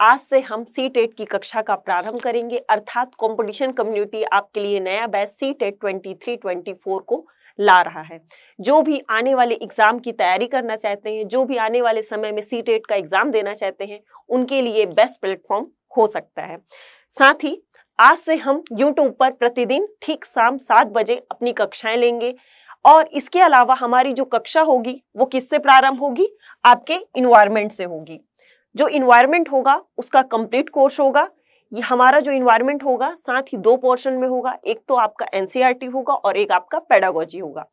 आज से हम सी टेट e की कक्षा का प्रारंभ करेंगे अर्थात कंपटीशन कम्युनिटी आपके लिए नया batch C TET twenty three twenty four को ला रहा है जो भी आने वाले एग्जाम की तैयारी करना चाहते हैं जो भी आने वाले समय में सी टेट e का एग्जाम देना चाहते हैं उनके लिए बेस्ट प्लेटफॉर्म हो सकता है साथ ही आज से हम यूट्यूब पर प्रतिदिन ठीक शाम सात बजे अपनी कक्षाएं लेंगे और इसके अलावा हमारी जो कक्षा होगी वो किससे प्रारंभ होगी आपके इन्वायरमेंट से होगी जो इन्वायरमेंट होगा उसका कंप्लीट कोर्स होगा ये हमारा जो इन्वायरमेंट होगा साथ ही दो पोर्शन में होगा एक तो आपका एनसीईआरटी e होगा और एक आपका पेडागोजी होगा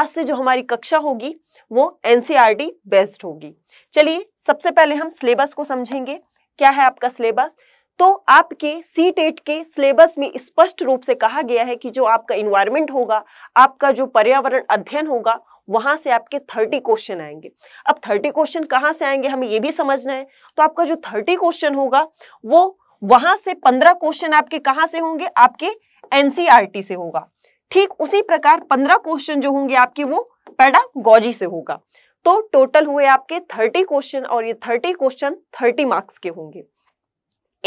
आज से जो हमारी कक्षा होगी वो एनसीईआरटी बेस्ड e होगी चलिए सबसे पहले हम सिलेबस को समझेंगे क्या है आपका सिलेबस तो आपके सी टेट e के सिलेबस में स्पष्ट रूप से कहा गया है कि जो आपका इन्वायरमेंट होगा आपका जो पर्यावरण अध्ययन होगा वहां से आपके थर्टी क्वेश्चन आएंगे अब थर्टी क्वेश्चन कहाँ से आएंगे हमें ये भी समझना है तो आपका जो थर्टी क्वेश्चन होगा वो वहां से पंद्रह क्वेश्चन आपके कहाँ से होंगे आपके एनसीआरटी e से होगा ठीक उसी प्रकार पंद्रह क्वेश्चन जो होंगे आपके वो पैडागोजी से होगा तो टोटल हुए आपके थर्टी क्वेश्चन और ये थर्टी क्वेश्चन थर्टी मार्क्स के होंगे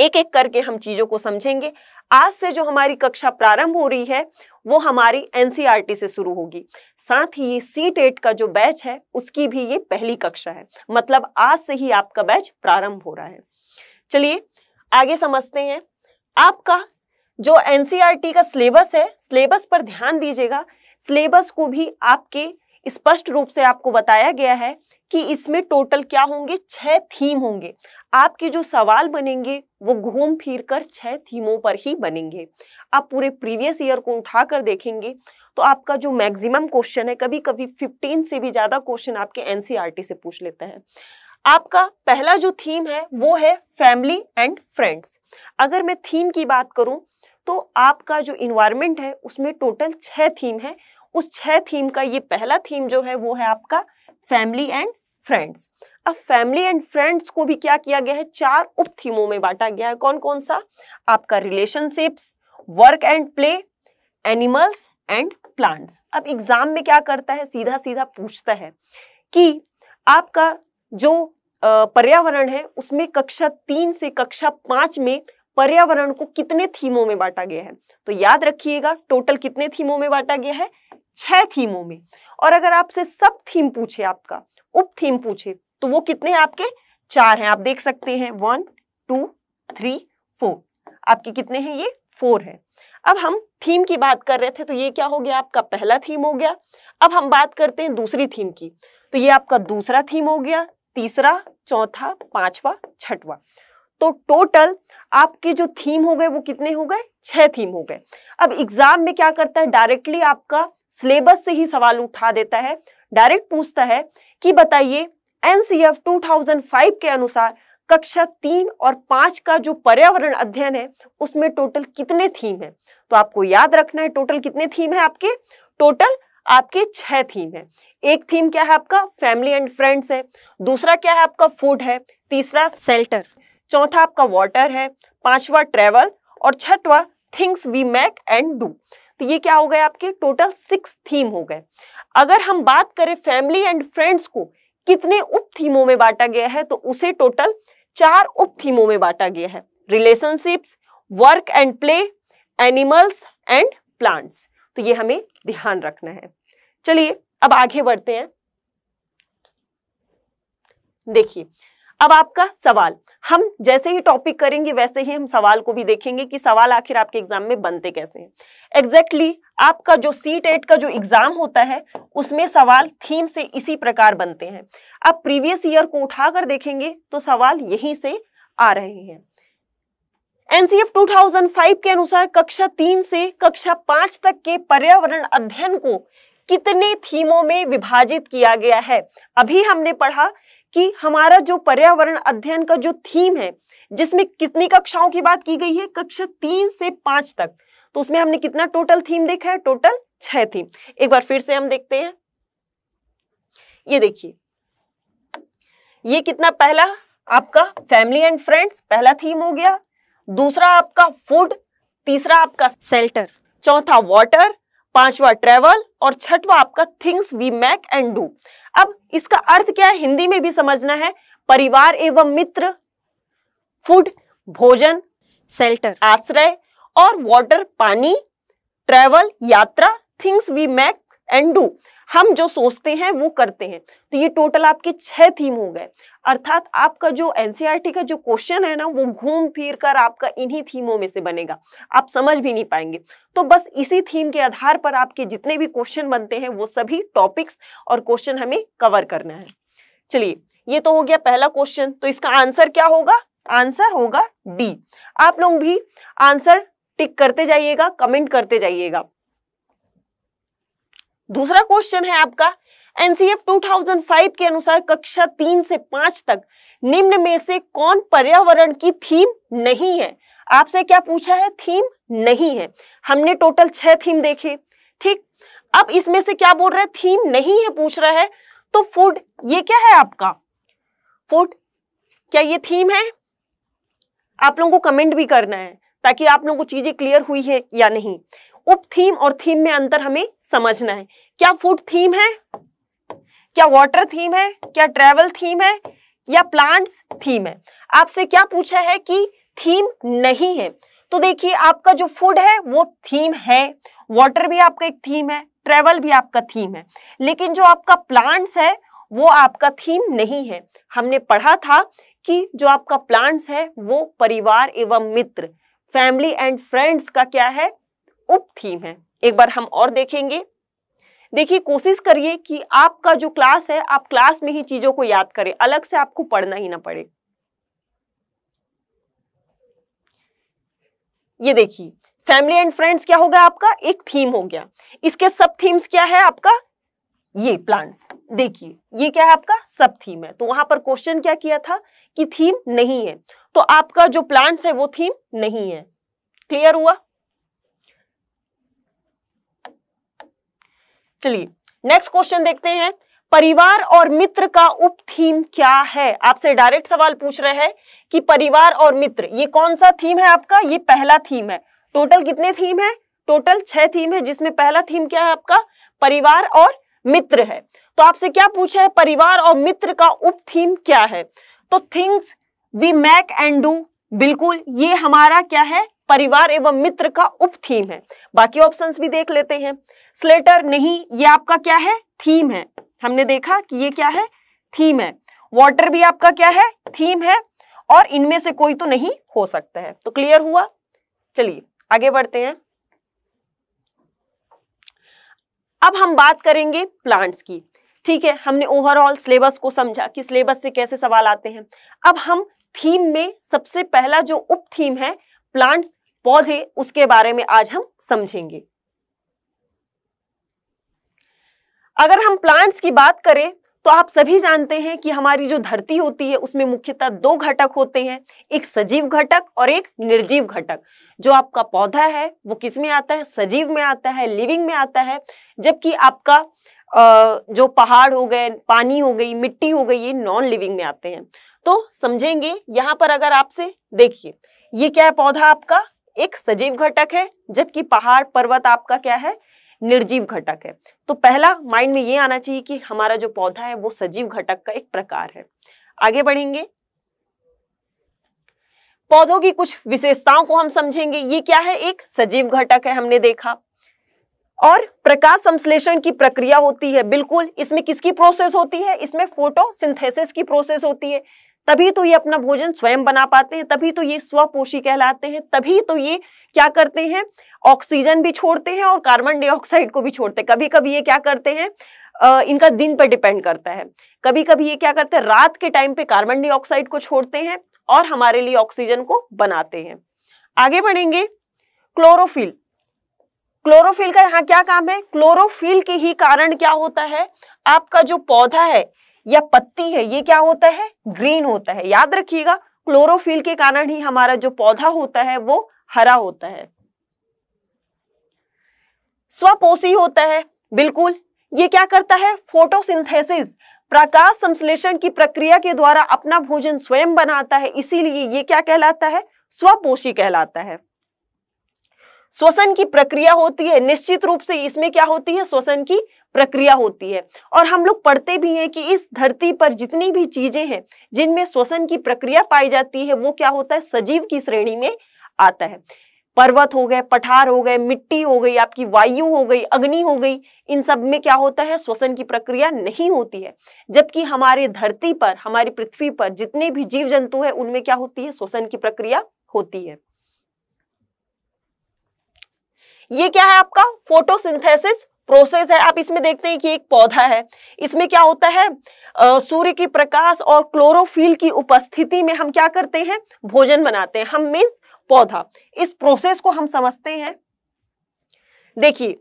एक एक करके हम चीजों को समझेंगे आज से जो हमारी कक्षा प्रारंभ हो रही है वो हमारी एनसीईआरटी e से शुरू होगी साथ ही ये सी टेट का जो बैच है उसकी भी ये पहली कक्षा है मतलब आज से ही आपका बैच प्रारंभ हो रहा है चलिए आगे समझते हैं आपका जो एनसीईआरटी e का सिलेबस है सिलेबस पर ध्यान दीजिएगा सिलेबस को भी आपके स्पष्ट रूप से आपको बताया गया है कि इसमें टोटल क्या होंगे छह थीम होंगे आपके जो सवाल बनेंगे वो घूम फिर कर छह थीमों पर ही बनेंगे आप पूरे प्रीवियस ईयर को उठा कर देखेंगे तो आपका जो मैक्सिमम क्वेश्चन है कभी कभी 15 से भी ज़्यादा क्वेश्चन आपके एनसीईआरटी e से पूछ लेते हैं आपका पहला जो थीम है वो है फैमिली एंड फ्रेंड्स अगर मैं थीम की बात करूं तो आपका जो इन्वायरमेंट है उसमें टोटल छह थीम है उस छह थीम का ये पहला थीम जो है वो है आपका फैमिली एंड फ्रेंड्स अब फैमिली एंड फ्रेंड्स को भी क्या किया गया है चार उप थीमों में बांटा गया है कौन कौन सा आपका relationships work and play animals and plants अब एग्जाम में क्या करता है सीधा सीधा पूछता है कि आपका जो पर्यावरण है उसमें कक्षा तीन से कक्षा पांच में पर्यावरण को कितने थीमों में बांटा गया है तो याद रखिएगा टोटल कितने थीमों में बांटा गया है छह थीमों में और अगर आपसे सब थीम पूछे आपका उप थीम पूछे तो वो कितने आपके चार हैं आप देख सकते हैं वन टू थ्री फोर आपके कितने हैं ये फोर है अब हम थीम की बात कर रहे थे तो ये क्या हो गया आपका पहला थीम हो गया अब हम बात करते हैं दूसरी थीम की तो ये आपका दूसरा थीम हो गया तीसरा चौथा पांचवा छठवा तो टोटल आपके जो थीम हो गए वो कितने हो गए छह थीम हो गए अब एग्जाम में क्या करता है डायरेक्टली आपका सिलेबस से ही सवाल उठा देता है डायरेक्ट पूछता है कि बताइए एनसीएफ 2005 के अनुसार कक्षा तीन और पांच का जो पर्यावरण अध्ययन है उसमें टोटल कितने थीम है तो आपको याद रखना है टोटल कितने थीम है आपके टोटल आपके छह थीम है एक थीम क्या है आपका फैमिली एंड फ्रेंड्स है दूसरा क्या है आपका फूड है तीसरा सेल्टर चौथा आपका वाटर है पांचवा ट्रेवल और छठवा things we make and do तो ये क्या हो गए आपके टोटल सिक्स थीम हो गए अगर हम बात करें फैमिली एंड फ्रेंड्स को कितने उप थीमों में बांटा गया है तो उसे टोटल चार उप थीमों में बांटा गया है relationships work and play animals and plants तो ये हमें ध्यान रखना है चलिए अब आगे बढ़ते हैं देखिए अब आपका सवाल हम जैसे ही टॉपिक करेंगे वैसे ही हम सवाल को भी देखेंगे कि सवाल आखिर आपके एग्जाम में बनते कैसे हैं एग्जैक्टली exactly, आपका जो सी टेट का जो एग्जाम होता है उसमें सवाल थीम से इसी प्रकार बनते हैं आप प्रीवियस ईयर को उठाकर देखेंगे तो सवाल यहीं से आ रहे हैं एनसीएफ 2005 के अनुसार कक्षा तीन से कक्षा पांच तक के पर्यावरण अध्ययन को कितने थीमों में विभाजित किया गया है अभी हमने पढ़ा कि हमारा जो पर्यावरण अध्ययन का जो थीम है जिसमें कितनी कक्षाओं की बात की गई है कक्षा तीन से पांच तक तो उसमें हमने कितना टोटल थीम देखा है टोटल छह थीम एक बार फिर से हम देखते हैं ये देखिए ये कितना पहला आपका फैमिली एंड फ्रेंड्स पहला थीम हो गया दूसरा आपका फूड तीसरा आपका सेल्टर चौथा वाटर पांचवा ट्रेवल और छठवा आपका things we make and do अब इसका अर्थ क्या है हिंदी में भी समझना है परिवार एवं मित्र फूड भोजन सेल्टर आश्रय और वाटर पानी ट्रेवल यात्रा things we make and do हम जो सोचते हैं वो करते हैं तो ये टोटल आपके छह थीम हो गए अर्थात आपका जो एनसीईआरटी e का जो क्वेश्चन है ना वो घूम फिर कर आपका इन्हीं थीमों में से बनेगा आप समझ भी नहीं पाएंगे तो बस इसी थीम के आधार पर आपके जितने भी क्वेश्चन बनते हैं वो सभी टॉपिक्स और क्वेश्चन हमें कवर करना है चलिए ये तो हो गया पहला क्वेश्चन तो इसका आंसर क्या होगा आंसर होगा डी आप लोग भी आंसर टिक करते जाइएगा कमेंट करते जाइएगा दूसरा क्वेश्चन है आपका एनसीएफ 2005 के अनुसार कक्षा तीन से पांच तक निम्न में से कौन पर्यावरण की थीम नहीं है आपसे क्या पूछा है थीम नहीं है हमने टोटल छह थीम देखे ठीक अब इसमें से क्या बोल रहा है थीम नहीं है पूछ रहा है तो फूड ये क्या है आपका फूड क्या ये थीम है आप लोगों को कमेंट भी करना है ताकि आप लोगों को चीजें क्लियर हुई है या नहीं उप थीम और थीम में अंतर हमें समझना है क्या फूड थीम है क्या वाटर थीम है क्या ट्रेवल थीम है या प्लांट्स थीम है आपसे क्या पूछा है कि थीम नहीं है तो देखिए आपका जो फूड है वो थीम है वाटर भी आपका एक थीम है ट्रेवल भी आपका थीम है लेकिन जो आपका प्लांट्स है वो आपका थीम नहीं है हमने पढ़ा था कि जो आपका प्लांट्स है वो परिवार एवं मित्र फैमिली एंड फ्रेंड्स का क्या है उप थीम है एक बार हम और देखेंगे देखिए कोशिश करिए कि आपका जो क्लास है आप क्लास में ही चीजों को याद करें अलग से आपको पढ़ना ही ना पड़े ये देखिए फैमिली एंड फ्रेंड्स क्या हो गया आपका एक थीम हो गया इसके सब थीम्स क्या है आपका ये प्लांट्स देखिए ये क्या है आपका सब थीम है तो वहां पर क्वेश्चन क्या किया था कि थीम नहीं है तो आपका जो प्लांट्स है वो थीम नहीं है क्लियर हुआ चलिए नेक्स्ट क्वेश्चन देखते हैं परिवार और मित्र का उप थीम क्या है आपसे डायरेक्ट सवाल पूछ रहे हैं कि परिवार और मित्र ये कौन सा थीम है आपका ये पहला थीम है टोटल कितने थीम है टोटल छह थीम है जिसमें पहला थीम क्या है आपका परिवार और मित्र है तो आपसे क्या पूछा है परिवार और मित्र का उप थीम क्या है तो things we make and do बिल्कुल ये हमारा क्या है परिवार एवं मित्र का उप थीम है बाकी ऑप्शंस भी देख लेते हैं स्लेटर नहीं ये आपका क्या है थीम है हमने देखा कि ये क्या है थीम है वाटर भी आपका क्या है थीम है और इनमें से कोई तो नहीं हो सकता है तो क्लियर हुआ चलिए आगे बढ़ते हैं अब हम बात करेंगे प्लांट्स की ठीक है हमने ओवरऑल सिलेबस को समझा कि सिलेबस से कैसे सवाल आते हैं अब हम थीम में सबसे पहला जो उप थीम है प्लांट्स पौधे उसके बारे में आज हम समझेंगे अगर हम प्लांट्स की बात करें तो आप सभी जानते हैं कि हमारी जो धरती होती है उसमें मुख्यतः दो घटक होते हैं एक सजीव घटक और एक निर्जीव घटक जो आपका पौधा है वो किस में आता है सजीव में आता है लिविंग में आता है जबकि आपका जो पहाड़ हो गए पानी हो गई मिट्टी हो गई ये नॉन लिविंग में आते हैं तो समझेंगे यहाँ पर अगर आपसे देखिए ये क्या है पौधा आपका एक सजीव घटक है जबकि पहाड़ पर्वत आपका क्या है निर्जीव घटक है तो पहला माइंड में ये आना चाहिए कि हमारा जो पौधा है वो सजीव घटक का एक प्रकार है आगे बढ़ेंगे पौधों की कुछ विशेषताओं को हम समझेंगे ये क्या है एक सजीव घटक है हमने देखा और प्रकाश संश्लेषण की प्रक्रिया होती है बिल्कुल इसमें किसकी प्रोसेस होती है इसमें फोटोसिंथेसिस की प्रोसेस होती है तभी तो ये अपना भोजन स्वयं बना पाते हैं तभी तो ये स्वपोषी कहलाते हैं तभी तो ये क्या करते हैं ऑक्सीजन भी छोड़ते हैं और कार्बन डाइऑक्साइड को भी छोड़ते हैं कभी कभी ये क्या करते हैं इनका दिन पर डिपेंड करता है कभी कभी ये क्या करते हैं रात के टाइम पे कार्बन डाइऑक्साइड को छोड़ते हैं और हमारे लिए ऑक्सीजन को बनाते हैं आगे बढ़ेंगे क्लोरोफिल क्लोरोफिल का यहाँ क्या काम है क्लोरोफिल के ही कारण क्या होता है आपका जो पौधा है या पत्ती है ये क्या होता है ग्रीन होता है याद रखिएगा क्लोरोफिल के कारण ही हमारा जो पौधा होता है वो हरा होता है स्वपोषी होता है बिल्कुल ये क्या करता है फोटोसिंथेसिस प्रकाश संश्लेषण की प्रक्रिया के द्वारा अपना भोजन स्वयं बनाता है इसीलिए ये क्या कहलाता है स्वपोषी कहलाता है श्वसन की प्रक्रिया होती है निश्चित रूप से इसमें क्या होती है श्वसन की प्रक्रिया होती है और हम लोग पढ़ते भी हैं कि इस धरती पर जितनी भी चीजें हैं जिनमें श्वसन की प्रक्रिया पाई जाती है वो क्या होता है सजीव की श्रेणी में आता है पर्वत हो गए पठार हो गए मिट्टी हो गई आपकी वायु हो गई अग्नि हो गई इन सब में क्या होता है श्वसन की प्रक्रिया नहीं होती है जबकि हमारे धरती पर हमारी पृथ्वी पर जितने भी जीव जंतु है उनमें क्या होती है श्वसन की प्रक्रिया होती है ये क्या है आपका फोटोसिंथेसिस प्रोसेस है आप इसमें देखते हैं कि एक पौधा है इसमें क्या होता है सूर्य की प्रकाश और क्लोरोफिल की उपस्थिति में हम क्या करते हैं भोजन बनाते हैं हम मीन्स पौधा इस प्रोसेस को हम समझते हैं देखिए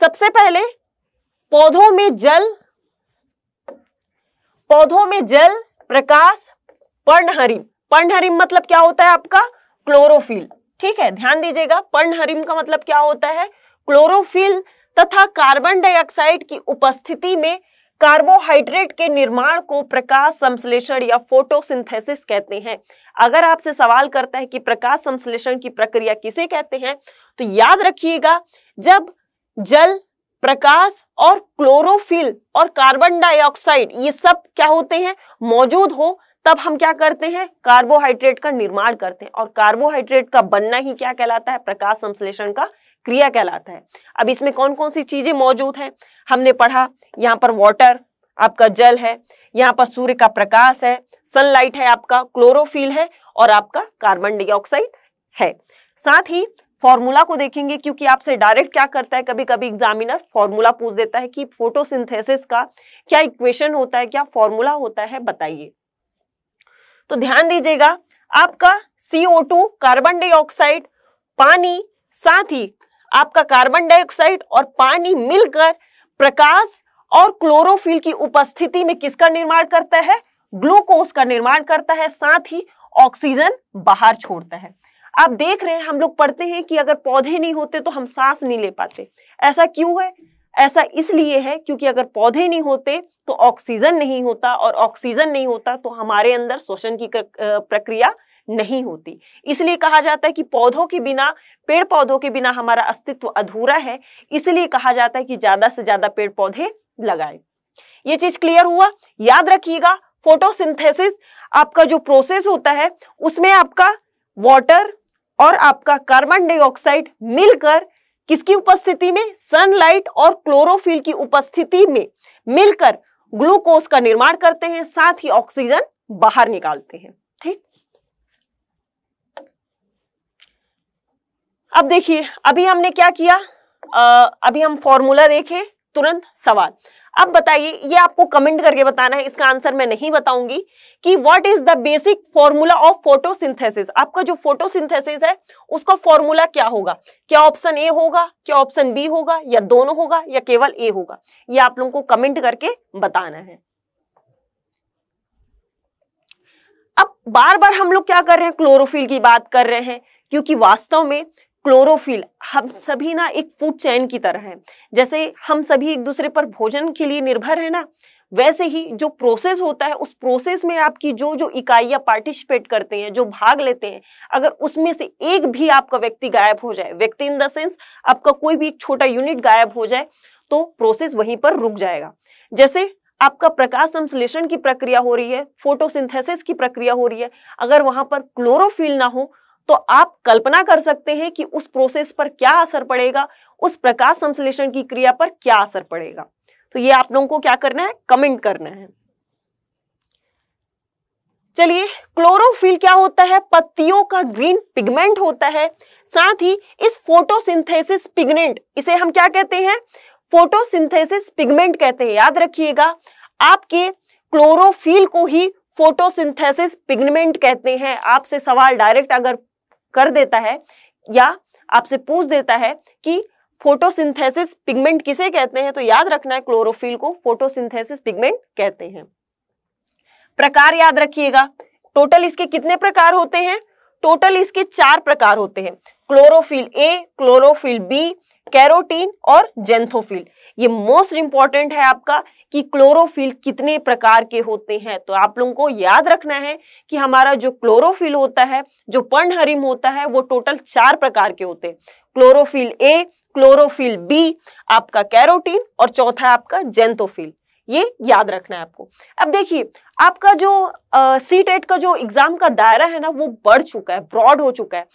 सबसे पहले पौधों में जल पौधों में जल प्रकाश पर्णहरिम पर्णहरिम मतलब क्या होता है आपका क्लोरोफिल ठीक है ध्यान दीजिएगा पर्णहरिम का मतलब क्या होता है क्लोरोफिल तथा कार्बन डाइऑक्साइड की उपस्थिति में कार्बोहाइड्रेट के निर्माण को प्रकाश संश्लेषण या फोटोसिंथेसिस कहते हैं अगर आपसे सवाल करता है कि प्रकाश संश्लेषण की प्रक्रिया किसे कहते हैं तो याद रखिएगा जब जल प्रकाश और क्लोरोफिल और कार्बन डाइऑक्साइड ये सब क्या होते हैं मौजूद हो तब हम क्या करते हैं कार्बोहाइड्रेट का निर्माण करते हैं और कार्बोहाइड्रेट का बनना ही क्या कहलाता है प्रकाश संश्लेषण का क्रिया कहलाता है अब इसमें कौन कौन सी चीजें मौजूद हैं हमने पढ़ा यहाँ पर वाटर आपका जल है यहाँ पर सूर्य का प्रकाश है सनलाइट है आपका क्लोरोफिल है और आपका कार्बन डाइऑक्साइड है साथ ही फॉर्मूला को देखेंगे क्योंकि आपसे डायरेक्ट क्या करता है कभी कभी एग्जामिनर फॉर्मूला पूछ देता है कि फोटोसिंथेसिस का क्या इक्वेशन होता है क्या फॉर्मूला होता है बताइए तो ध्यान दीजिएगा आपका CO2 कार्बन डाइऑक्साइड पानी साथ ही आपका कार्बन डाइऑक्साइड और पानी मिलकर प्रकाश और क्लोरोफिल की उपस्थिति में किसका निर्माण करता है ग्लूकोज का निर्माण करता है साथ ही ऑक्सीजन बाहर छोड़ता है आप देख रहे हैं हम लोग पढ़ते हैं कि अगर पौधे नहीं होते तो हम सांस नहीं ले पाते ऐसा क्यों है ऐसा इसलिए है क्योंकि अगर पौधे नहीं होते तो ऑक्सीजन नहीं होता और ऑक्सीजन नहीं होता तो हमारे अंदर श्वसन की प्रक्रिया नहीं होती इसलिए कहा जाता है कि पौधों के बिना पेड़ पौधों के बिना हमारा अस्तित्व अधूरा है इसलिए कहा जाता है कि ज्यादा से ज्यादा पेड़ पौधे लगाए ये चीज क्लियर हुआ याद रखिएगा फोटोसिंथेसिस आपका जो प्रोसेस होता है उसमें आपका वाटर और आपका कार्बन डाइऑक्साइड मिलकर किसकी उपस्थिति में सनलाइट और क्लोरोफिल की उपस्थिति में मिलकर ग्लूकोज का निर्माण करते हैं साथ ही ऑक्सीजन बाहर निकालते हैं ठीक अब देखिए अभी हमने क्या किया आ, अभी हम फॉर्मूला देखे तुरंत सवाल अब बताइए ये आपको कमेंट करके बताना है इसका आंसर मैं नहीं बताऊंगी कि what is the basic formula of photosynthesis आपका जो फोटोसिंथेसिस है उसका फॉर्मूला क्या होगा क्या ऑप्शन ए होगा क्या ऑप्शन बी होगा या दोनों होगा या केवल ए होगा ये आप लोगों को कमेंट करके बताना है अब बार बार हम लोग क्या कर रहे हैं क्लोरोफिल की बात कर रहे हैं क्योंकि वास्तव में क्लोरोफिल हम सभी ना एक फूड चैन की तरह है जैसे हम सभी एक दूसरे पर भोजन के लिए निर्भर है ना वैसे ही जो प्रोसेस होता है उस प्रोसेस में आपकी जो जो इकाइयां पार्टिसिपेट करते हैं जो भाग लेते हैं अगर उसमें से एक भी आपका व्यक्ति गायब हो जाए व्यक्ति इन द सेंस आपका कोई भी एक छोटा यूनिट गायब हो जाए तो प्रोसेस वहीं पर रुक जाएगा जैसे आपका प्रकाश संश्लेषण की प्रक्रिया हो रही है फोटोसिंथेसिस की प्रक्रिया हो रही है अगर वहां पर क्लोरोफिल ना हो तो आप कल्पना कर सकते हैं कि उस प्रोसेस पर क्या असर पड़ेगा उस प्रकाश संश्लेषण की क्रिया पर क्या असर पड़ेगा तो ये आप लोगों को क्या करना है कमेंट करना है चलिए क्लोरोफिल क्या होता है पत्तियों का ग्रीन पिगमेंट होता है साथ ही इस फोटोसिंथेसिस पिगमेंट इसे हम क्या कहते हैं फोटोसिंथेसिस पिगमेंट कहते हैं याद रखिएगा आपके क्लोरोफिल को ही फोटोसिंथेसिस पिगमेंट कहते हैं आपसे सवाल डायरेक्ट अगर कर देता है या आपसे पूछ देता है कि फोटोसिंथेसिस पिगमेंट किसे कहते हैं तो याद रखना है क्लोरोफिल को फोटोसिंथेसिस पिगमेंट कहते हैं प्रकार याद रखिएगा टोटल इसके कितने प्रकार होते हैं टोटल इसके चार प्रकार होते हैं chlorophyll A chlorophyll B carotene और जेंथोफिल ये मोस्ट इंपॉर्टेंट है आपका कि क्लोरोफिल कितने प्रकार के होते हैं तो आप लोगों को याद रखना है कि हमारा जो क्लोरोफिल होता है जो पर्णहरिम होता है वो टोटल चार प्रकार के होते हैं क्लोरोफिल ए क्लोरोफिल बी आपका कैरोटीन और चौथा आपका जेंथोफिल ये याद रखना है आपको अब देखिए आपका जो सी टेट का जो एग्जाम का दायरा है ना वो बढ़ चुका है ब्रॉड हो चुका है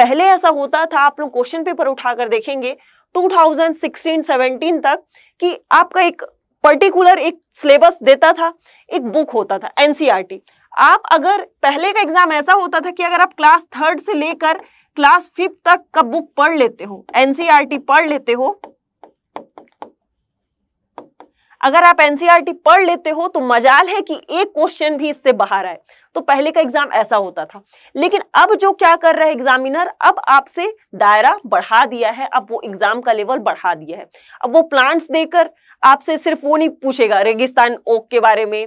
पहले ऐसा होता था आप लोग क्वेश्चन पेपर उठाकर देखेंगे 2016-17 तक कि आपका एक पर्टिकुलर एक सिलेबस देता था एक बुक होता था एनसीईआरटी e आप अगर पहले का एग्जाम ऐसा होता था कि अगर आप क्लास थर्ड से लेकर क्लास फिफ्थ तक का बुक पढ़ लेते हो एनसीईआरटी e पढ़ लेते हो अगर आप एनसीईआरटी e पढ़ लेते हो तो मजाल है कि एक क्वेश्चन भी इससे बाहर आए तो पहले का एग्जाम ऐसा होता था लेकिन अब जो क्या कर रहा है एग्जामिनर अब आपसे दायरा बढ़ा दिया है अब वो एग्जाम का लेवल बढ़ा दिया है अब वो प्लांट्स देकर आपसे सिर्फ वो नहीं पूछेगा रेगिस्तान ओक के बारे में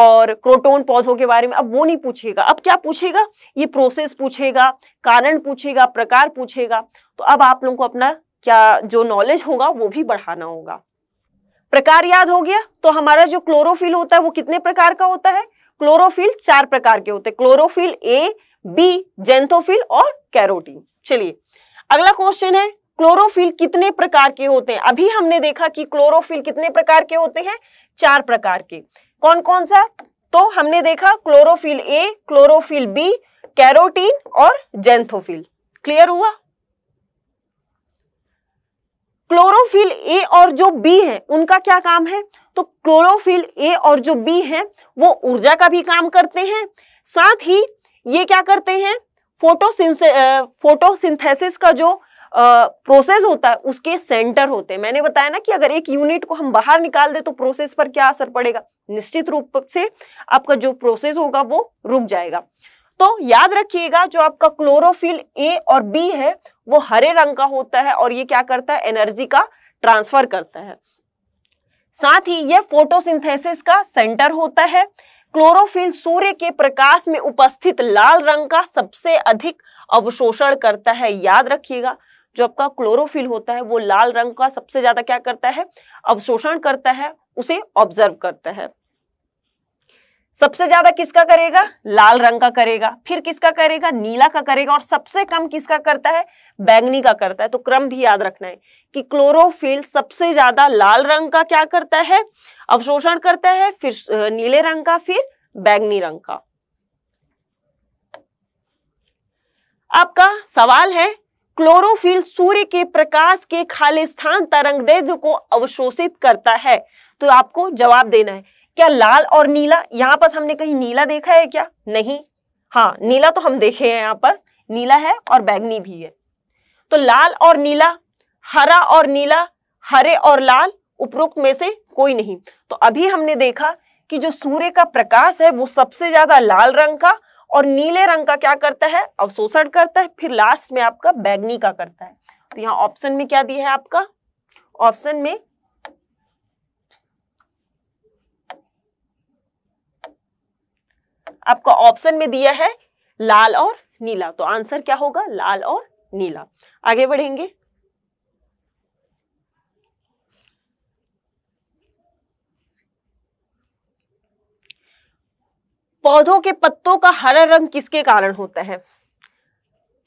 और क्रोटोन पौधों के बारे में अब वो नहीं पूछेगा अब क्या पूछेगा ये प्रोसेस पूछेगा कारण पूछेगा प्रकार पूछेगा तो अब आप लोगों को अपना क्या जो नॉलेज होगा वो भी बढ़ाना होगा प्रकार याद हो गया तो हमारा जो क्लोरोफिल होता है वो कितने प्रकार का होता है क्लोरोफिल चार प्रकार के होते हैं क्लोरोफिल ए बी जेंथोफिल और कैरोटीन चलिए अगला क्वेश्चन है क्लोरोफिल कितने प्रकार के होते हैं अभी हमने देखा कि क्लोरोफिल कितने प्रकार के होते हैं चार प्रकार के कौन कौन सा तो हमने देखा chlorophyll A chlorophyll B carotene और जेंथोफिल क्लियर हुआ क्लोरोफिल ए और जो बी है उनका क्या काम है तो क्लोरोफिल ए और जो बी है वो ऊर्जा का भी काम करते हैं साथ ही ये क्या करते हैं फोटोसिंसे फोटोसिंथेसिस का जो प्रोसेस होता है उसके सेंटर होते हैं मैंने बताया ना कि अगर एक यूनिट को हम बाहर निकाल दे तो प्रोसेस पर क्या असर पड़ेगा निश्चित रूप से आपका जो प्रोसेस होगा वो रुक जाएगा तो याद रखिएगा जो आपका क्लोरोफिल ए और बी है वो हरे रंग का होता है और ये क्या करता है एनर्जी का ट्रांसफर करता है साथ ही ये फोटोसिंथेसिस का सेंटर होता है क्लोरोफिल सूर्य के प्रकाश में उपस्थित लाल रंग का सबसे अधिक अवशोषण करता है याद रखिएगा जो आपका क्लोरोफिल होता है वो लाल रंग का सबसे ज्यादा क्या करता है अवशोषण करता है उसे ऑब्जर्व करता है सबसे ज्यादा किसका करेगा लाल रंग का करेगा फिर किसका करेगा नीला का करेगा और सबसे कम किसका करता है बैंगनी का करता है तो क्रम भी याद रखना है कि क्लोरोफिल सबसे ज्यादा लाल रंग का क्या करता है अवशोषण करता है फिर नीले रंग का फिर बैंगनी रंग का आपका सवाल है क्लोरोफिल सूर्य के प्रकाश के खालिस्थान तरंग को अवशोषित करता है तो आपको जवाब देना है क्या लाल और नीला यहाँ पर हमने कहीं नीला देखा है क्या नहीं हाँ नीला तो हम देखे हैं यहाँ पर नीला है और बैगनी भी है तो लाल और नीला हरा और नीला हरे और लाल उपरोक्त में से कोई नहीं तो अभी हमने देखा कि जो सूर्य का प्रकाश है वो सबसे ज्यादा लाल रंग का और नीले रंग का क्या करता है अवशोषण करता है फिर लास्ट में आपका बैगनी का करता है तो यहाँ ऑप्शन में क्या दिया है आपका ऑप्शन में आपका ऑप्शन में दिया है लाल और नीला तो आंसर क्या होगा लाल और नीला आगे बढ़ेंगे पौधों के पत्तों का हरा रंग किसके कारण होता है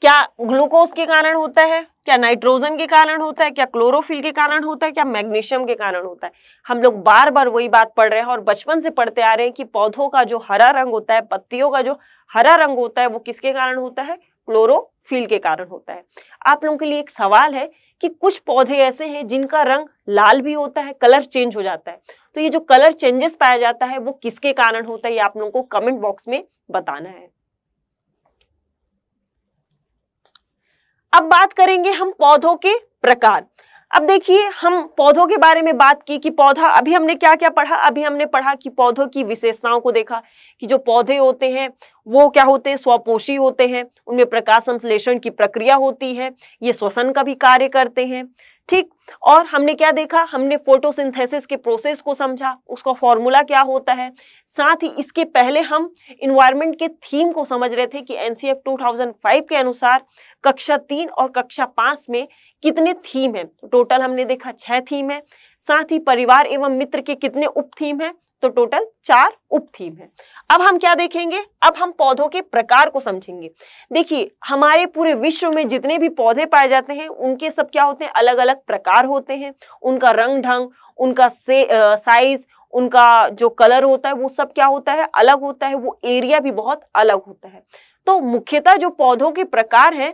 क्या ग्लूकोज के कारण होता है क्या नाइट्रोजन के कारण होता है क्या क्लोरोफिल के कारण होता है क्या मैग्नीशियम के कारण होता है हम लोग बार बार वही बात पढ़ रहे हैं और बचपन से पढ़ते आ रहे हैं कि पौधों का जो हरा रंग होता है पत्तियों का जो हरा रंग होता है वो किसके कारण होता है क्लोरोफिल के कारण होता है आप लोगों के लिए एक सवाल है कि कुछ पौधे ऐसे हैं जिनका रंग लाल भी होता है कलर चेंज हो जाता है तो ये जो कलर चेंजेस पाया जाता है वो किसके कारण होता है ये आप लोगों को कमेंट बॉक्स में बताना है अब बात करेंगे हम पौधों के प्रकार अब देखिए हम पौधों के बारे में बात की कि पौधा अभी हमने क्या क्या पढ़ा अभी हमने पढ़ा कि पौधों की विशेषताओं को देखा कि जो पौधे होते हैं वो क्या होते हैं स्वपोषी होते हैं उनमें प्रकाश संश्लेषण की प्रक्रिया होती है ये श्वसन का भी कार्य करते हैं ठीक और हमने क्या देखा हमने फोटोसिंथेसिस के प्रोसेस को समझा उसका फॉर्मूला क्या होता है साथ ही इसके पहले हम इन्वायरमेंट के थीम को समझ रहे थे कि एनसीएफ 2005 के अनुसार कक्षा तीन और कक्षा पांच में कितने थीम हैं टोटल हमने देखा छह थीम है साथ ही परिवार एवं मित्र के कितने उप थीम है तो टोटल चार उप थीम है अब हम क्या देखेंगे अब हम पौधों के प्रकार को समझेंगे देखिए हमारे पूरे विश्व में जितने भी पौधे पाए जाते हैं उनके सब क्या होते हैं अलग अलग प्रकार होते हैं उनका रंग ढंग उनका से साइज उनका जो कलर होता है वो सब क्या होता है अलग होता है वो एरिया भी बहुत अलग होता है तो मुख्यतः जो पौधों के प्रकार है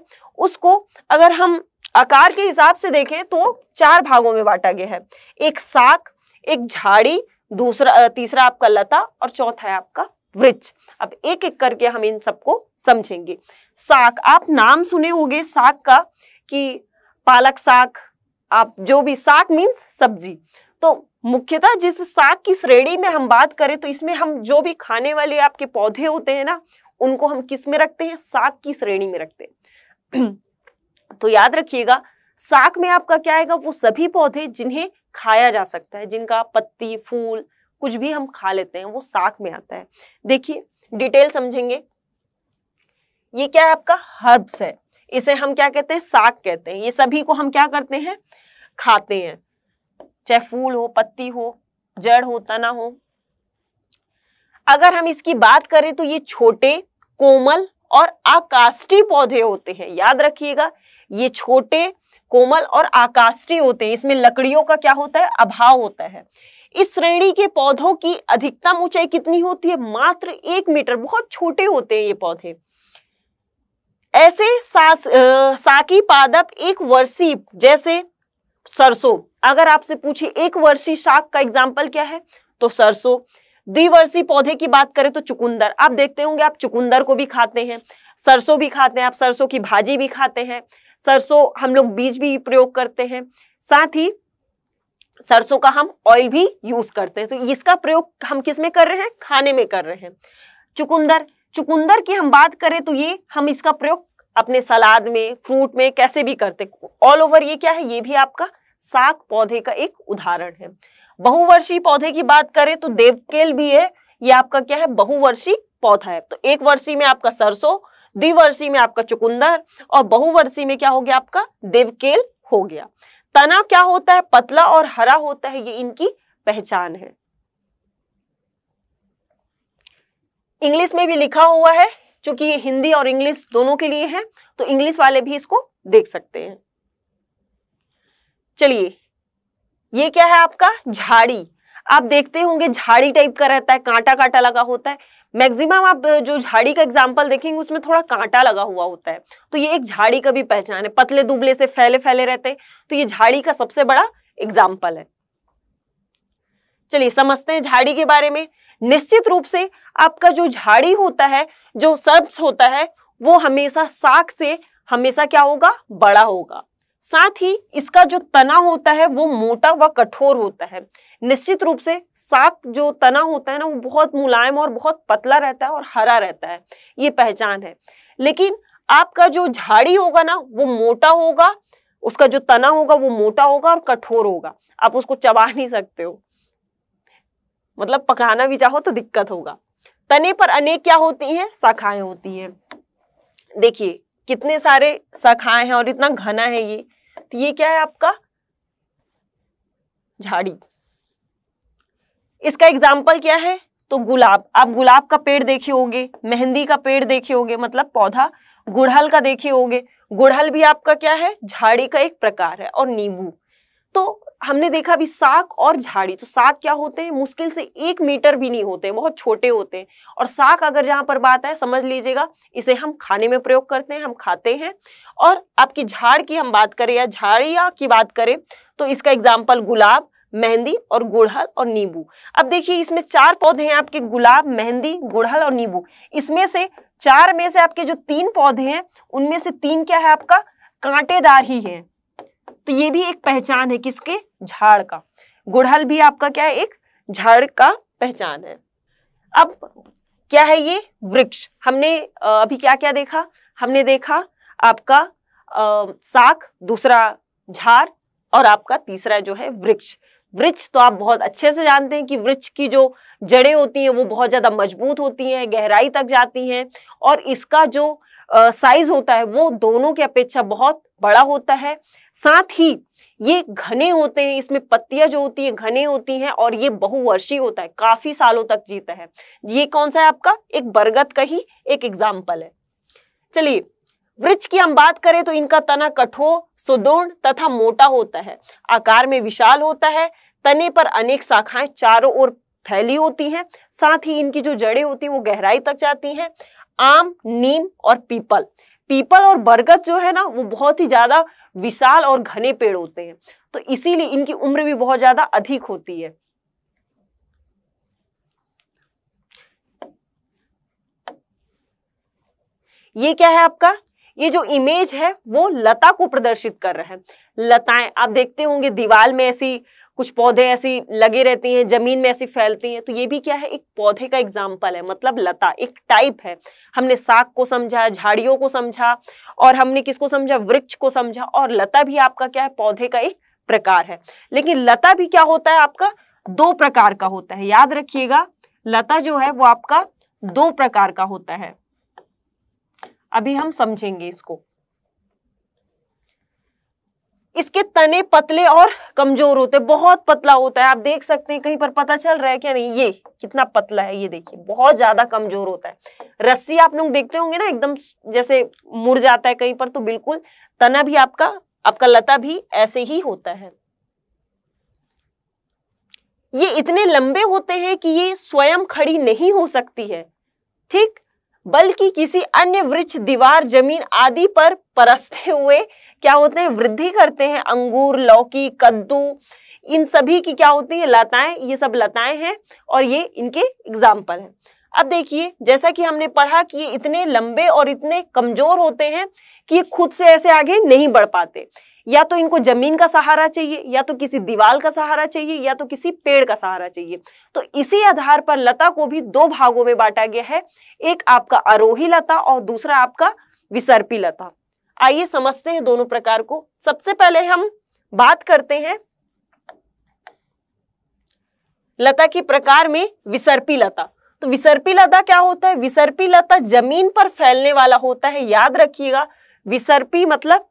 उसको अगर हम आकार के हिसाब से देखें तो चार भागों में बांटा गया है एक साक एक झाड़ी दूसरा तीसरा आपका लता और चौथा है आपका वृक्ष अब एक एक करके हम इन सबको समझेंगे साग आप नाम सुने होंगे साग का कि पालक साग आप जो भी साग मीन्स सब्जी तो मुख्यतः जिस साग की श्रेणी में हम बात करें तो इसमें हम जो भी खाने वाले आपके पौधे होते हैं ना उनको हम किस में रखते हैं साग की श्रेणी में रखते हैं तो याद रखिएगा साग में आपका क्या आएगा वो सभी पौधे जिन्हें खाया जा सकता है जिनका पत्ती फूल कुछ भी हम खा लेते हैं वो साख में आता है देखिए डिटेल समझेंगे ये क्या है आपका हर्ब्स है इसे हम क्या कहते हैं साग कहते हैं ये सभी को हम क्या करते हैं खाते हैं चाहे फूल हो पत्ती हो जड़ हो तना हो अगर हम इसकी बात करें तो ये छोटे कोमल और आकाष्टी पौधे होते हैं याद रखिएगा ये छोटे कोमल और आकाष्टी होते हैं इसमें लकड़ियों का क्या होता है अभाव होता है इस श्रेणी के पौधों की अधिकतम ऊंचाई कितनी होती है मात्र एक मीटर बहुत छोटे होते हैं ये पौधे ऐसे आ, साकी पादप एक वर्षी जैसे सरसों अगर आपसे पूछे एक वर्षी शाक का एग्जाम्पल क्या है तो सरसों द्विवर्षीय पौधे की बात करें तो चुकुंदर आप देखते होंगे आप चुकुंदर को भी खाते हैं सरसों भी खाते हैं आप सरसों की भाजी भी खाते हैं सरसों हम लोग बीज भी प्रयोग करते हैं साथ ही सरसों का हम ऑयल भी यूज करते हैं तो इसका प्रयोग हम किस में कर रहे हैं खाने में कर रहे हैं चुकंदर चुकंदर की हम बात करें तो ये हम इसका प्रयोग अपने सलाद में फ्रूट में कैसे भी करते ऑल ओवर ये क्या है ये भी आपका साग पौधे का एक उदाहरण है बहुवर्षीय पौधे की बात करें तो देवकेल भी है ये आपका क्या है बहुवर्षीय पौधा है तो एक वर्षी में आपका सरसों द्विवर्षी में आपका चुकंदर और बहुवर्षी में क्या हो गया आपका देवकेल हो गया तना क्या होता है पतला और हरा होता है ये इनकी पहचान है इंग्लिश में भी लिखा हुआ है चूंकि ये हिंदी और इंग्लिश दोनों के लिए है तो इंग्लिश वाले भी इसको देख सकते हैं चलिए ये क्या है आपका झाड़ी आप देखते होंगे झाड़ी टाइप का रहता है कांटा कांटा लगा होता है मैक्सिमम आप जो झाड़ी का एग्जाम्पल देखेंगे उसमें थोड़ा कांटा लगा हुआ होता है तो ये एक झाड़ी का भी पहचान है पतले दुबले से फैले फैले रहते हैं तो ये झाड़ी का सबसे बड़ा एग्जाम्पल है चलिए समझते हैं झाड़ी के बारे में निश्चित रूप से आपका जो झाड़ी होता है जो सर्ब्स होता है वो हमेशा साख से हमेशा क्या होगा बड़ा होगा साथ ही इसका जो तना होता है वो मोटा व कठोर होता है निश्चित रूप से साग जो तना होता है ना वो बहुत मुलायम और बहुत पतला रहता है और हरा रहता है ये पहचान है लेकिन आपका जो झाड़ी होगा ना वो मोटा होगा उसका जो तना होगा वो मोटा होगा और कठोर होगा आप उसको चबा नहीं सकते हो मतलब पकाना भी चाहो तो दिक्कत होगा तने पर अनेक क्या होती है शाखाएं होती हैं देखिए कितने सारे शाखाएं हैं और इतना घना है ये तो ये क्या है आपका झाड़ी इसका एग्जाम्पल क्या है तो गुलाब आप गुलाब का पेड़ देखे होंगे मेहंदी का पेड़ देखे होंगे मतलब पौधा गुड़हल का देखे होंगे गुड़हल भी आपका क्या है झाड़ी का एक प्रकार है और नींबू तो हमने देखा अभी साक और झाड़ी तो साक क्या होते हैं मुश्किल से एक मीटर भी नहीं होते बहुत छोटे होते हैं और साक अगर जहां पर बात है समझ लीजिएगा इसे हम खाने में प्रयोग करते हैं हम खाते हैं और आपकी झाड़ की हम बात करें या झाड़िया की बात करें तो इसका एग्जाम्पल गुलाब मेहंदी और गुड़हल और नींबू अब देखिए इसमें चार पौधे हैं आपके गुलाब मेहंदी गुड़हल और नींबू इसमें से चार में से आपके जो तीन पौधे हैं उनमें से तीन क्या है आपका कांटेदार ही है तो ये भी एक पहचान है किसके झाड़ का गुड़हल भी आपका क्या है एक झाड़ का पहचान है अब क्या है ये वृक्ष हमने अभी क्या क्या देखा हमने देखा आपका साख दूसरा झाड़ और आपका तीसरा जो है वृक्ष वृक्ष तो आप बहुत अच्छे से जानते हैं कि वृक्ष की जो जड़ें होती हैं वो बहुत ज़्यादा मजबूत होती हैं गहराई तक जाती हैं और इसका जो साइज होता है वो दोनों की अपेक्षा बहुत बड़ा होता है साथ ही ये घने होते हैं इसमें पत्तियां जो होती है घने होती हैं और ये बहुवर्षीय होता है काफी सालों तक जीता है ये कौन सा है आपका एक बरगद का ही एक एग्जाम्पल है चलिए वृक्ष की हम बात करें तो इनका तना कठोर सुदृढ़ तथा मोटा होता है आकार में विशाल होता है तने पर अनेक शाखाएं चारों ओर फैली होती हैं साथ ही इनकी जो जड़ें होती हैं वो गहराई तक जाती हैं आम नीम और पीपल पीपल और बरगद जो है ना वो बहुत ही ज्यादा विशाल और घने पेड़ होते हैं तो इसीलिए इनकी उम्र भी बहुत ज्यादा अधिक होती है ये क्या है आपका ये जो इमेज है वो लता को प्रदर्शित कर रहा है लताएं आप देखते होंगे दीवार में ऐसी कुछ पौधे ऐसी लगे रहती हैं जमीन में ऐसी फैलती हैं तो ये भी क्या है एक पौधे का एग्जाम्पल है मतलब लता एक टाइप है हमने साग को समझा झाड़ियों को समझा और हमने किसको समझा वृक्ष को समझा और लता भी आपका क्या है पौधे का एक प्रकार है लेकिन लता भी क्या होता है आपका दो प्रकार का होता है याद रखिएगा लता जो है वो आपका दो प्रकार का होता है अभी हम समझेंगे इसको इसके तने पतले और कमजोर होते हैं बहुत पतला होता है आप देख सकते हैं कहीं पर पता चल रहा है क्या नहीं ये कितना पतला है ये देखिए बहुत ज्यादा कमजोर होता है रस्सी आप लोग देखते होंगे ना एकदम जैसे मुड़ जाता है कहीं पर तो बिल्कुल तना भी आपका आपका लता भी ऐसे ही होता है ये इतने लंबे होते हैं कि ये स्वयं खड़ी नहीं हो सकती है ठीक बल्कि किसी अन्य वृक्ष दीवार जमीन आदि पर परसते हुए क्या होते हैं वृद्धि करते हैं अंगूर लौकी कद्दू इन सभी की क्या होती है लताएं ये सब लताएं हैं और ये इनके एग्जाम्पल हैं अब देखिए जैसा कि हमने पढ़ा कि ये इतने लंबे और इतने कमजोर होते हैं कि ये खुद से ऐसे आगे नहीं बढ़ पाते या तो इनको जमीन का सहारा चाहिए या तो किसी दीवार का सहारा चाहिए या तो किसी पेड़ का सहारा चाहिए तो इसी आधार पर लता को भी दो भागों में बांटा गया है एक आपका आरोही लता और दूसरा आपका विसर्पी लता आइए समझते हैं दोनों प्रकार को सबसे पहले हम बात करते हैं लता के प्रकार में विसर्पी लता तो विसर्पी लता क्या होता है विसर्पी लता जमीन पर फैलने वाला होता है याद रखिएगा विसर्पी मतलब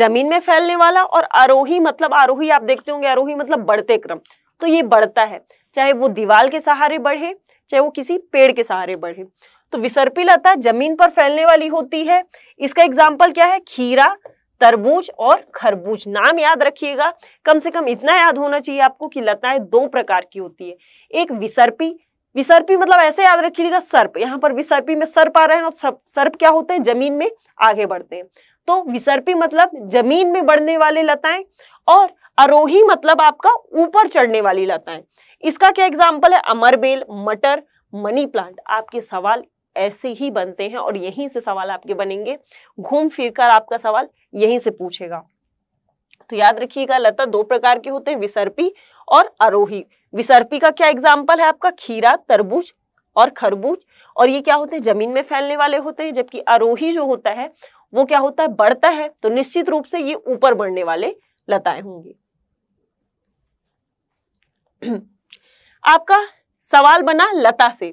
जमीन में फैलने वाला और आरोही मतलब आरोही आप देखते होंगे आरोही मतलब बढ़ते क्रम तो ये बढ़ता है चाहे वो दीवाल के सहारे बढ़े चाहे वो किसी पेड़ के सहारे बढ़े तो विसर्पी लता जमीन पर फैलने वाली होती है इसका एग्जाम्पल क्या है खीरा तरबूज और खरबूज नाम याद रखिएगा कम से कम इतना याद होना चाहिए आपको कि लताएं दो प्रकार की होती है एक विसर्पी विसर्पी मतलब ऐसे याद रखिएगा सर्प यहाँ पर विसर्पी में सर्प आ रहे हैं और सर्प क्या होते हैं जमीन में आगे बढ़ते हैं तो विसर्पी मतलब जमीन में बढ़ने वाले लताएं और अरोही मतलब आपका ऊपर चढ़ने वाली लताएं इसका क्या एग्जाम्पल है अमरबेल मटर मनी प्लांट आपके सवाल ऐसे ही बनते हैं और यहीं से सवाल आपके बनेंगे घूम फिर कर आपका सवाल यहीं से पूछेगा तो याद रखिएगा लता दो प्रकार के होते हैं विसर्पी और अरोही विसर्पी का क्या एग्जाम्पल है आपका खीरा तरबूज और खरबूज और ये क्या होते हैं जमीन में फैलने वाले होते हैं जबकि अरोही जो होता है वो क्या होता है बढ़ता है तो निश्चित रूप से ये ऊपर बढ़ने वाले लताएं होंगी आपका सवाल बना लता से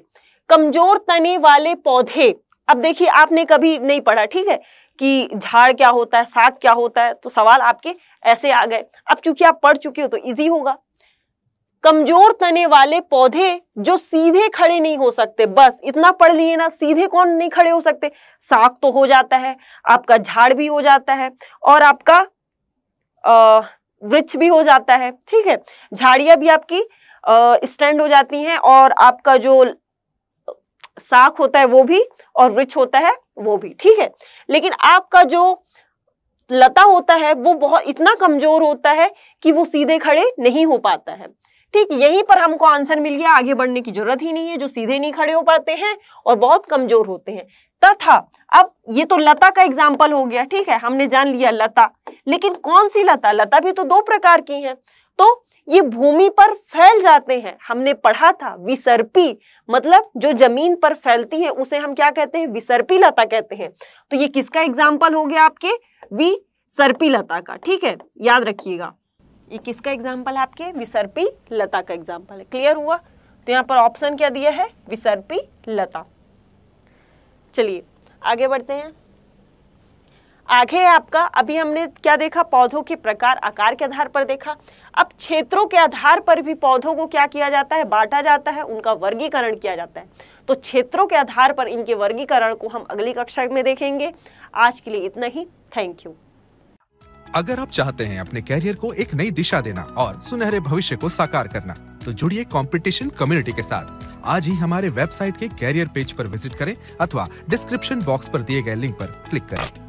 कमजोर तने वाले पौधे अब देखिए आपने कभी नहीं पढ़ा ठीक है कि झाड़ क्या होता है साग क्या होता है तो सवाल आपके ऐसे आ गए अब चूंकि आप पढ़ चुके हो तो इजी होगा कमजोर तने वाले पौधे जो सीधे खड़े नहीं हो सकते बस इतना पढ़ लिए ना सीधे कौन नहीं खड़े हो सकते साग तो हो जाता है आपका झाड़ भी हो जाता है और आपका वृक्ष भी हो जाता है ठीक है झाड़ियां भी आपकी स्टैंड हो जाती हैं और आपका जो साख होता है वो भी और रिच होता है वो भी ठीक है लेकिन आपका जो लता होता है वो बहुत इतना कमजोर होता है कि वो सीधे खड़े नहीं हो पाता है ठीक यहीं पर हमको आंसर मिल गया आगे बढ़ने की जरूरत ही नहीं है जो सीधे नहीं खड़े हो पाते हैं और बहुत कमजोर होते हैं तथा अब ये तो लता का एग्जाम्पल हो गया ठीक है हमने जान लिया लता लेकिन कौन सी लता लता भी तो दो प्रकार की है तो ये भूमि पर फैल जाते हैं हमने पढ़ा था विसर्पी मतलब जो जमीन पर फैलती है उसे हम क्या कहते हैं विसर्पी लता कहते हैं तो ये किसका एग्जाम्पल हो गया आपके विसर्पी लता का ठीक है याद रखिएगा ये किसका एग्जाम्पल है आपके विसर्पी लता का एग्जाम्पल है क्लियर हुआ तो यहाँ पर ऑप्शन क्या दिया है विसर्पी लता चलिए आगे बढ़ते हैं आगे है आपका अभी हमने क्या देखा पौधों के प्रकार आकार के आधार पर देखा अब क्षेत्रों के आधार पर भी पौधों को क्या किया जाता है बांटा जाता है उनका वर्गीकरण किया जाता है तो क्षेत्रों के आधार पर इनके वर्गीकरण को हम अगली कक्षा में देखेंगे आज के लिए इतना ही थैंक यू अगर आप चाहते हैं अपने कैरियर को एक नई दिशा देना और सुनहरे भविष्य को साकार करना तो जुड़िए कंपटीशन कम्युनिटी के साथ आज ही हमारे वेबसाइट के कैरियर पेज पर विजिट करें अथवा डिस्क्रिप्शन बॉक्स पर दिए गए लिंक पर क्लिक करें